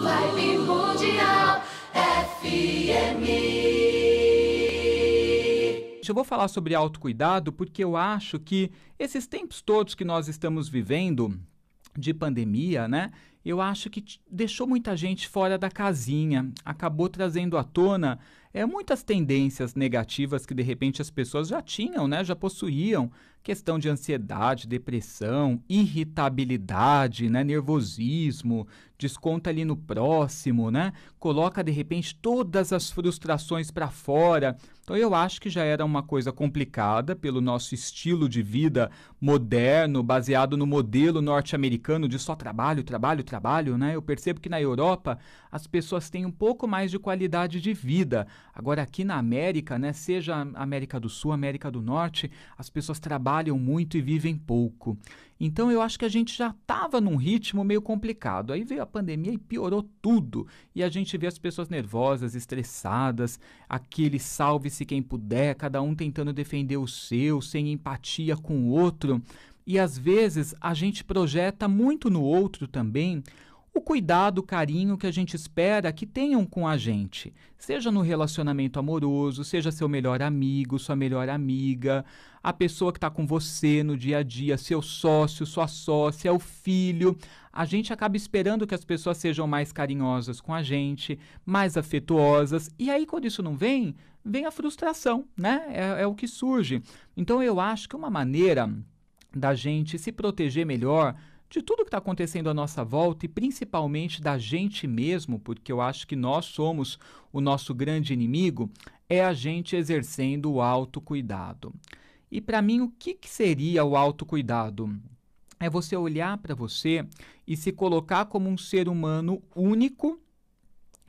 Live Mundial FM. Eu vou falar sobre autocuidado porque eu acho que esses tempos todos que nós estamos vivendo de pandemia, né? Eu acho que deixou muita gente fora da casinha, acabou trazendo à tona é, muitas tendências negativas que de repente as pessoas já tinham, né? Já possuíam, questão de ansiedade, depressão, irritabilidade, né, nervosismo, desconta ali no próximo, né? Coloca de repente todas as frustrações para fora. Então eu acho que já era uma coisa complicada pelo nosso estilo de vida moderno, baseado no modelo norte-americano de só trabalho, trabalho, trabalho, né? Eu percebo que na Europa as pessoas têm um pouco mais de qualidade de vida. Agora aqui na América, né, seja América do Sul, América do Norte, as pessoas trabalham trabalham muito e vivem pouco. Então eu acho que a gente já estava num ritmo meio complicado. Aí veio a pandemia e piorou tudo. E a gente vê as pessoas nervosas, estressadas, aquele salve-se quem puder, cada um tentando defender o seu, sem empatia com o outro. E às vezes a gente projeta muito no outro também o cuidado, o carinho que a gente espera que tenham com a gente, seja no relacionamento amoroso, seja seu melhor amigo, sua melhor amiga, a pessoa que está com você no dia a dia, seu sócio, sua sócia, é o filho. A gente acaba esperando que as pessoas sejam mais carinhosas com a gente, mais afetuosas, e aí quando isso não vem, vem a frustração, né? É, é o que surge. Então eu acho que uma maneira da gente se proteger melhor de tudo que está acontecendo à nossa volta e principalmente da gente mesmo, porque eu acho que nós somos o nosso grande inimigo, é a gente exercendo o autocuidado. E para mim, o que, que seria o autocuidado? É você olhar para você e se colocar como um ser humano único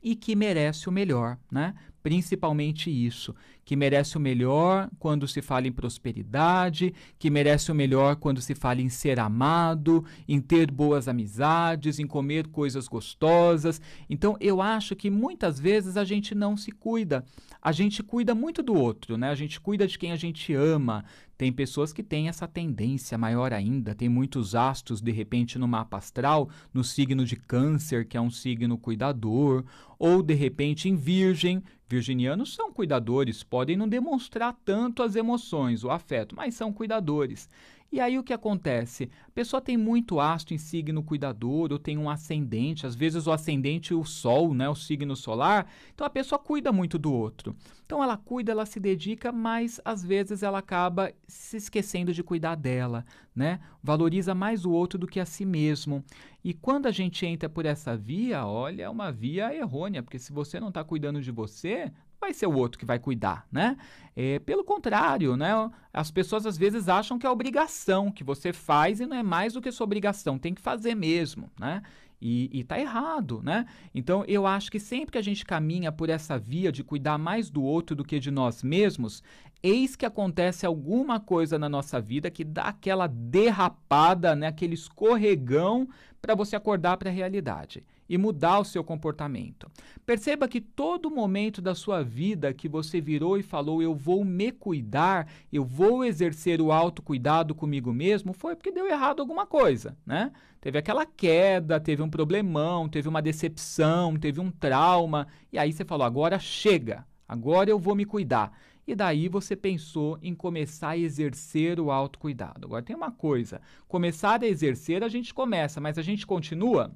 e que merece o melhor, né? Principalmente isso que merece o melhor quando se fala em prosperidade, que merece o melhor quando se fala em ser amado, em ter boas amizades, em comer coisas gostosas. Então, eu acho que muitas vezes a gente não se cuida. A gente cuida muito do outro, né? A gente cuida de quem a gente ama. Tem pessoas que têm essa tendência maior ainda, tem muitos astros de repente no mapa astral, no signo de Câncer, que é um signo cuidador, ou de repente em Virgem. Virginianos são cuidadores, podem não demonstrar tanto as emoções, o afeto, mas são cuidadores. E aí o que acontece? A pessoa tem muito astro em signo cuidador, ou tem um ascendente, às vezes o ascendente o sol, né, o signo solar. Então a pessoa cuida muito do outro. Então ela cuida, ela se dedica, mas às vezes ela acaba se esquecendo de cuidar dela, né? Valoriza mais o outro do que a si mesmo. E quando a gente entra por essa via, olha, é uma via errônea, porque se você não está cuidando de você, vai ser o outro que vai cuidar, né? É, pelo contrário, né? As pessoas às vezes acham que é obrigação que você faz e não é mais do que sua obrigação, tem que fazer mesmo, né? E, e tá errado, né? Então eu acho que sempre que a gente caminha por essa via de cuidar mais do outro do que de nós mesmos, eis que acontece alguma coisa na nossa vida que dá aquela derrapada, né? Aquele escorregão para você acordar para a realidade e mudar o seu comportamento. Perceba que todo momento da sua vida que você virou e falou eu vou me cuidar, eu vou exercer o autocuidado comigo mesmo, foi porque deu errado alguma coisa, né? Teve aquela queda, teve um problemão, teve uma decepção, teve um trauma, e aí você falou agora chega, agora eu vou me cuidar. E daí você pensou em começar a exercer o autocuidado. Agora tem uma coisa, começar a exercer a gente começa, mas a gente continua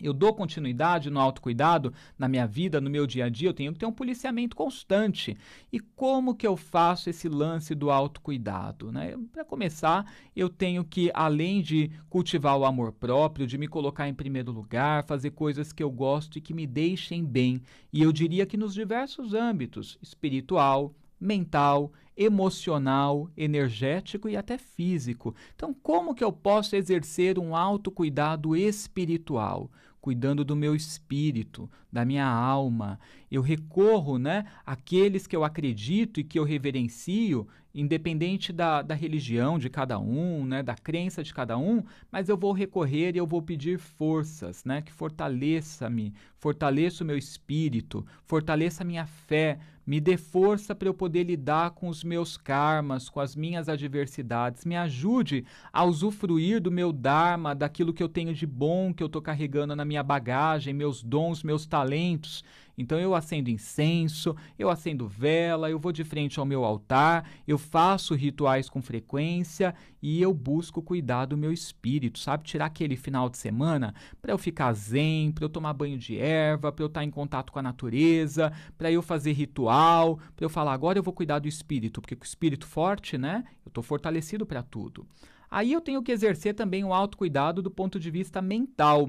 eu dou continuidade no autocuidado, na minha vida, no meu dia a dia, eu tenho que ter um policiamento constante. E como que eu faço esse lance do autocuidado? Né? Para começar, eu tenho que, além de cultivar o amor próprio, de me colocar em primeiro lugar, fazer coisas que eu gosto e que me deixem bem. E eu diria que nos diversos âmbitos, espiritual, mental, emocional, energético e até físico. Então, como que eu posso exercer um autocuidado espiritual? cuidando do meu espírito, da minha alma. Eu recorro, né, àqueles que eu acredito e que eu reverencio independente da, da religião de cada um, né, da crença de cada um, mas eu vou recorrer e eu vou pedir forças, né, que fortaleça-me, fortaleça o meu espírito, fortaleça a minha fé, me dê força para eu poder lidar com os meus karmas, com as minhas adversidades, me ajude a usufruir do meu dharma, daquilo que eu tenho de bom, que eu estou carregando na minha bagagem, meus dons, meus talentos, então eu acendo incenso, eu acendo vela, eu vou de frente ao meu altar, eu faço rituais com frequência e eu busco cuidar do meu espírito, sabe? Tirar aquele final de semana para eu ficar zen, para eu tomar banho de erva, para eu estar tá em contato com a natureza, para eu fazer ritual, para eu falar agora eu vou cuidar do espírito, porque com o espírito forte, né? Eu estou fortalecido para tudo. Aí eu tenho que exercer também o alto autocuidado do ponto de vista mental.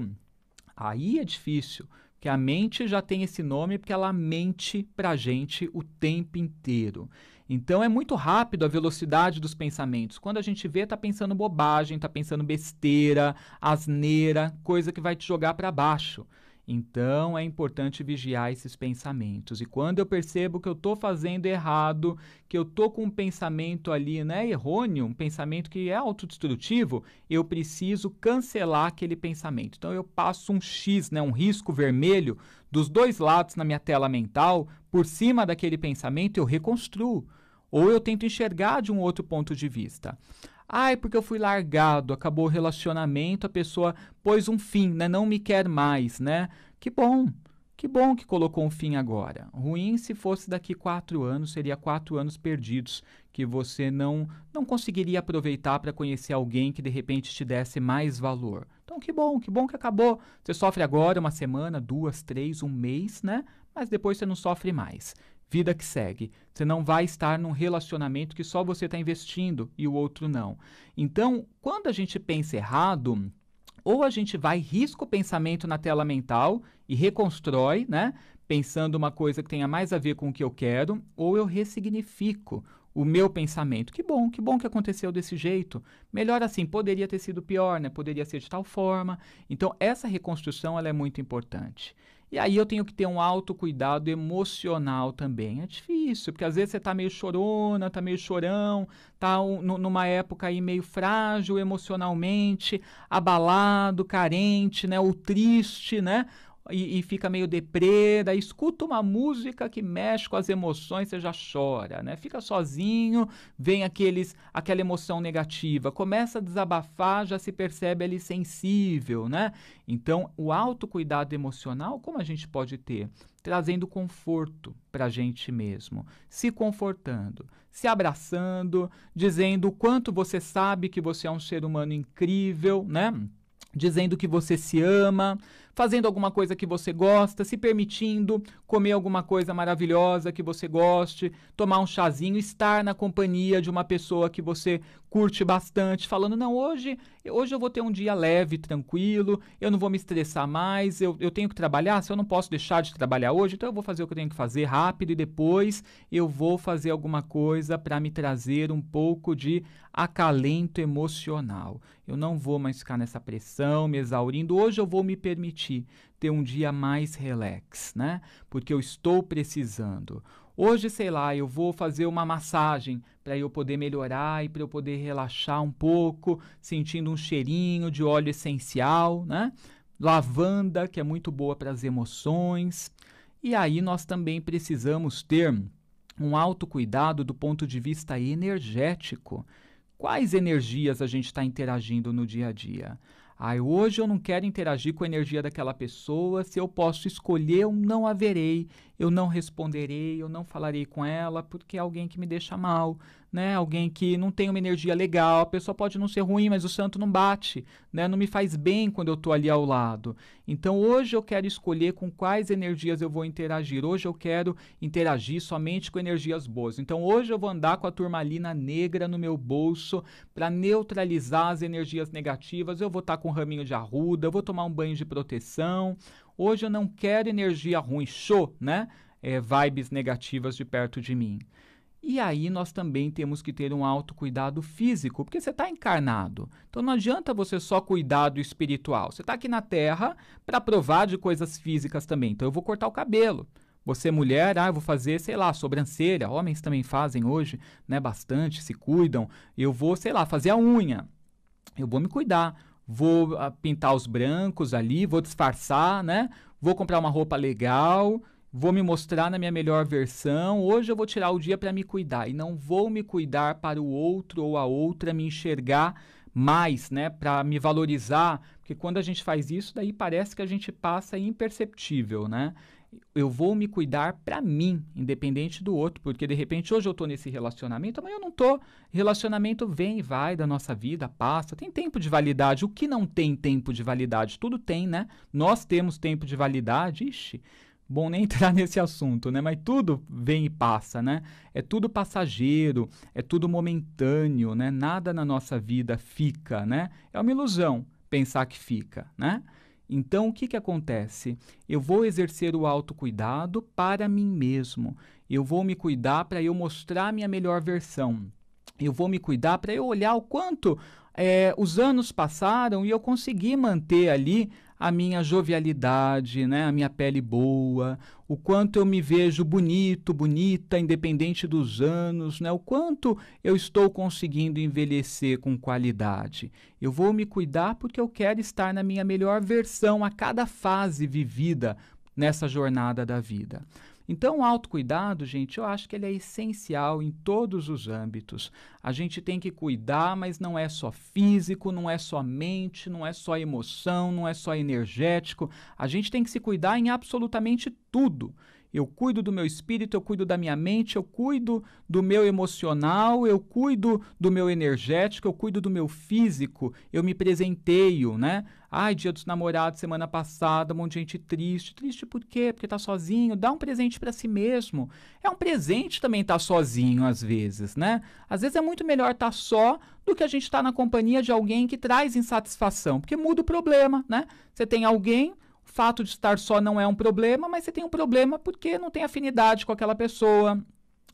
Aí é difícil, que a mente já tem esse nome porque ela mente para a gente o tempo inteiro. Então é muito rápido a velocidade dos pensamentos. Quando a gente vê, tá pensando bobagem, tá pensando besteira, asneira, coisa que vai te jogar para baixo. Então é importante vigiar esses pensamentos. E quando eu percebo que eu estou fazendo errado, que eu estou com um pensamento ali né, errôneo, um pensamento que é autodestrutivo, eu preciso cancelar aquele pensamento. Então eu passo um X, né, um risco vermelho dos dois lados na minha tela mental, por cima daquele pensamento eu reconstruo. Ou eu tento enxergar de um outro ponto de vista. Ai, porque eu fui largado, acabou o relacionamento, a pessoa pôs um fim, né? Não me quer mais, né? Que bom, que bom que colocou um fim agora. Ruim se fosse daqui quatro anos, seria quatro anos perdidos que você não não conseguiria aproveitar para conhecer alguém que de repente te desse mais valor. Então que bom, que bom que acabou. Você sofre agora uma semana, duas, três, um mês, né? Mas depois você não sofre mais vida que segue. Você não vai estar num relacionamento que só você está investindo e o outro não. Então, quando a gente pensa errado, ou a gente vai risco o pensamento na tela mental e reconstrói, né? Pensando uma coisa que tenha mais a ver com o que eu quero, ou eu ressignifico o meu pensamento. Que bom, que bom que aconteceu desse jeito. Melhor assim, poderia ter sido pior, né? Poderia ser de tal forma. Então, essa reconstrução ela é muito importante. E aí eu tenho que ter um autocuidado emocional também. É difícil, porque às vezes você está meio chorona, está meio chorão, está um, numa época aí meio frágil emocionalmente, abalado, carente, né? Ou triste, né? e, e, fica meio deprê, escuta uma música que mexe com as emoções, você já chora, né? Fica sozinho, vem aqueles, aquela emoção negativa, começa a desabafar, já se percebe ali sensível, né? Então, o autocuidado emocional, como a gente pode ter? Trazendo conforto para a gente mesmo, se confortando, se abraçando, dizendo o quanto você sabe que você é um ser humano incrível, né? Dizendo que você se ama, fazendo alguma coisa que você gosta, se permitindo comer alguma coisa maravilhosa que você goste, tomar um chazinho, estar na companhia de uma pessoa que você curte bastante, falando: não, hoje, hoje eu vou ter um dia leve, tranquilo, eu não vou me estressar mais, eu, eu tenho que trabalhar, se eu não posso deixar de trabalhar hoje, então eu vou fazer o que eu tenho que fazer rápido e depois eu vou fazer alguma coisa para me trazer um pouco de acalento emocional. Eu não vou mais ficar nessa pressão, me exaurindo, hoje eu vou me permitir permite ter um dia mais relax, né? Porque eu estou precisando. Hoje, sei lá, eu vou fazer uma massagem para eu poder melhorar e para eu poder relaxar um pouco, sentindo um cheirinho de óleo essencial, né? Lavanda, que é muito boa para as emoções. E aí nós também precisamos ter um autocuidado do ponto de vista energético. Quais energias a gente está interagindo no dia a dia? Ah, hoje eu não quero interagir com a energia daquela pessoa, se eu posso escolher, eu não haverei eu não responderei, eu não falarei com ela, porque é alguém que me deixa mal, né? Alguém que não tem uma energia legal, a pessoa pode não ser ruim, mas o santo não bate, né? Não me faz bem quando eu estou ali ao lado. Então hoje eu quero escolher com quais energias eu vou interagir. Hoje eu quero interagir somente com energias boas. Então hoje eu vou andar com a turmalina negra no meu bolso para neutralizar as energias negativas. Eu vou estar tá com um raminho de arruda, eu vou tomar um banho de proteção, Hoje eu não quero energia ruim, show, né? É, vibes negativas de perto de mim. E aí nós também temos que ter um autocuidado físico, porque você está encarnado. Então não adianta você só cuidar do espiritual. Você está aqui na Terra para provar de coisas físicas também. Então eu vou cortar o cabelo. Você mulher, ah, eu vou fazer, sei lá, sobrancelha. Homens também fazem hoje, né, bastante, se cuidam. Eu vou, sei lá, fazer a unha. Eu vou me cuidar vou ah, pintar os brancos ali, vou disfarçar, né? Vou comprar uma roupa legal, vou me mostrar na minha melhor versão. Hoje eu vou tirar o dia para me cuidar e não vou me cuidar para o outro ou a outra me enxergar mais, né, para me valorizar, porque quando a gente faz isso, daí parece que a gente passa imperceptível, né? eu vou me cuidar para mim, independente do outro, porque de repente hoje eu estou nesse relacionamento, amanhã eu não estou. Relacionamento vem e vai da nossa vida, passa, tem tempo de validade. O que não tem tempo de validade? Tudo tem, né? Nós temos tempo de validade. Ixi, bom nem entrar nesse assunto, né? Mas tudo vem e passa, né? É tudo passageiro, é tudo momentâneo, né? Nada na nossa vida fica, né? É uma ilusão pensar que fica, né? Então, o que, que acontece? Eu vou exercer o autocuidado para mim mesmo. Eu vou me cuidar para eu mostrar minha melhor versão. Eu vou me cuidar para eu olhar o quanto é, os anos passaram e eu consegui manter ali a minha jovialidade, né, a minha pele boa, o quanto eu me vejo bonito, bonita, independente dos anos, né, o quanto eu estou conseguindo envelhecer com qualidade. Eu vou me cuidar porque eu quero estar na minha melhor versão a cada fase vivida nessa jornada da vida. Então, o autocuidado, gente, eu acho que ele é essencial em todos os âmbitos. A gente tem que cuidar, mas não é só físico, não é só mente, não é só emoção, não é só energético. A gente tem que se cuidar em absolutamente tudo. Eu cuido do meu espírito, eu cuido da minha mente, eu cuido do meu emocional, eu cuido do meu energético, eu cuido do meu físico, eu me presenteio, né? Ai, dia dos namorados, semana passada, um monte de gente triste. Triste por quê? Porque tá sozinho. Dá um presente para si mesmo. É um presente também estar tá sozinho, às vezes, né? Às vezes é muito melhor estar tá só do que a gente estar tá na companhia de alguém que traz insatisfação, porque muda o problema, né? Você tem alguém fato de estar só não é um problema, mas você tem um problema porque não tem afinidade com aquela pessoa,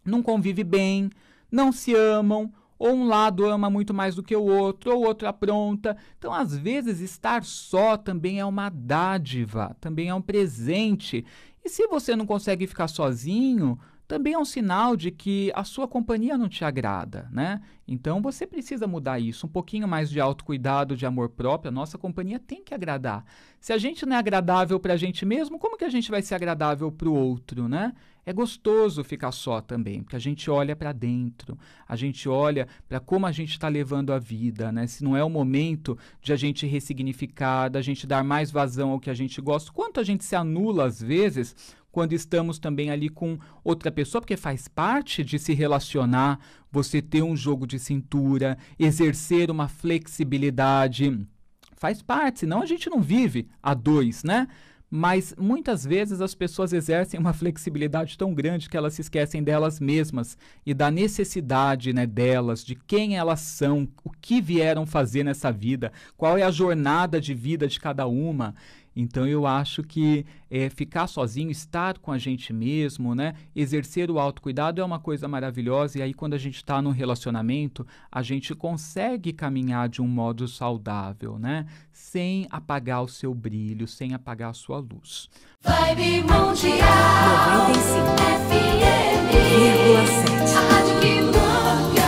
não convive bem, não se amam, ou um lado ama muito mais do que o outro, ou o outro apronta. Então, às vezes, estar só também é uma dádiva, também é um presente. E se você não consegue ficar sozinho, também é um sinal de que a sua companhia não te agrada, né? Então você precisa mudar isso, um pouquinho mais de autocuidado, de amor próprio, a nossa companhia tem que agradar. Se a gente não é agradável para a gente mesmo, como que a gente vai ser agradável para o outro, né? É gostoso ficar só também, porque a gente olha para dentro, a gente olha para como a gente está levando a vida, né? Se não é o momento de a gente ressignificar, da gente dar mais vazão ao que a gente gosta, quanto a gente se anula às vezes quando estamos também ali com outra pessoa, porque faz parte de se relacionar, você ter um jogo de cintura, exercer uma flexibilidade. Faz parte, senão a gente não vive a dois, né? mas muitas vezes as pessoas exercem uma flexibilidade tão grande que elas se esquecem delas mesmas e da necessidade né, delas, de quem elas são, o que vieram fazer nessa vida, qual é a jornada de vida de cada uma. Então eu acho que é, ficar sozinho, estar com a gente mesmo, né? Exercer o autocuidado é uma coisa maravilhosa. E aí, quando a gente está num relacionamento, a gente consegue caminhar de um modo saudável, né? Sem apagar o seu brilho, sem apagar a sua luz. Vibe Mundial 95 FM A rádio que